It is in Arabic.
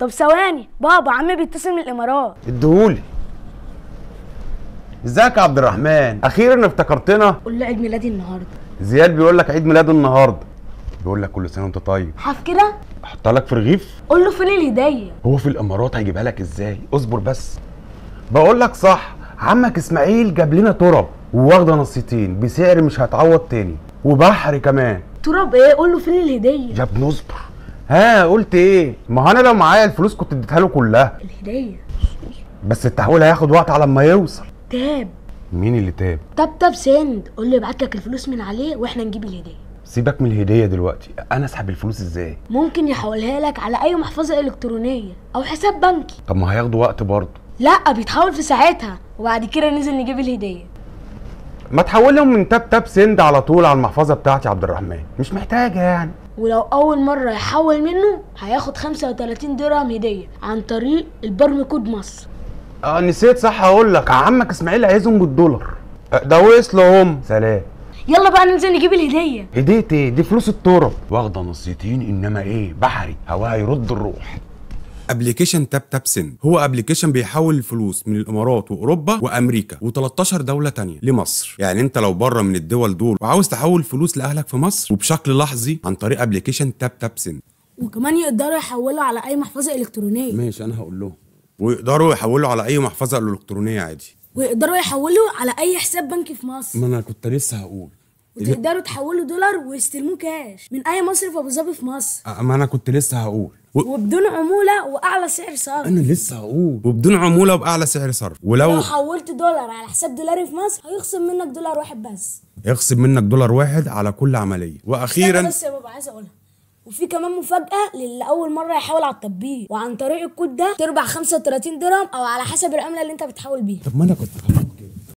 طب ثواني بابا عمي بيتصل من الامارات اديهولي ازيك يا عبد الرحمن اخيرا افتكرتنا قول له عيد ميلادي النهارده زياد بيقول لك عيد ميلاده النهارده بيقول لك كل سنه وانت طيب حاف كده احطها لك في رغيف قول له فين الهديه هو في الامارات هيجيبها لك ازاي اصبر بس بقول لك صح عمك اسماعيل جاب لنا ترب وواخده نصيتين بسعر مش هتعوض تاني وبحر كمان تراب ايه قول له فين الهديه يا ابني اصبر ها قلت ايه ما انا لو معايا الفلوس كنت اديتها له كلها الهديه بس التحويل هياخد وقت على ما يوصل تاب مين اللي تاب تاب تاب سند قول له يبعت لك الفلوس من عليه واحنا نجيب الهديه سيبك من الهديه دلوقتي انا اسحب الفلوس ازاي ممكن يحولها لك على اي محفظه الكترونيه او حساب بنكي طب ما هياخدوا وقت برضه لا بيتحول في ساعتها وبعد كده ننزل نجيب الهديه ما تحولهم من تاب تاب سند على طول على المحفظه بتاعتي عبد الرحمن مش محتاجه يعني ولو أول مرة يحول منه هياخد 35 درهم هدية عن طريق البرم كود مصر اه نسيت صح اقول لك عمك اسماعيل عايزهم بالدولار أه، ده وصل هم سلام يلا بقى ننزل نجيب الهديه هديه ايه دي فلوس التراب واخده نصيتين انما ايه بحري هواها يرد الروح ابلكيشن تاب تاب سن هو ابلكيشن بيحول الفلوس من الامارات واوروبا وامريكا و13 دوله تانية لمصر يعني انت لو بره من الدول دول وعاوز تحول فلوس لاهلك في مصر وبشكل لحظي عن طريق ابلكيشن تاب تاب سن وكمان يقدروا يحولوا على اي محفظه الكترونيه ماشي انا هقول لهم ويقدروا يحولوا على اي محفظه الكترونيه عادي ويقدروا يحولوا على اي حساب بنكي في مصر ما انا كنت لسه هقول وتقدروا تحولوا دولار ويستلموه كاش من اي مصرف ابو ظبي في مصر آه، ما انا كنت لسه هقول و... وبدون عموله واعلى سعر صرف انا لسه هقول وبدون عموله واعلى سعر صرف ولو لو حولت دولار على حساب دولاري في مصر هيخصم منك دولار واحد بس يخصم منك دولار واحد على كل عمليه واخيرا بس يا بابا عايز اقولها وفي كمان مفاجأة للي أول مرة يحاول على التطبيق وعن طريق الكود ده تربح 35 درهم أو على حسب العملة اللي أنت بتحاول بيها طب ما أنا كنت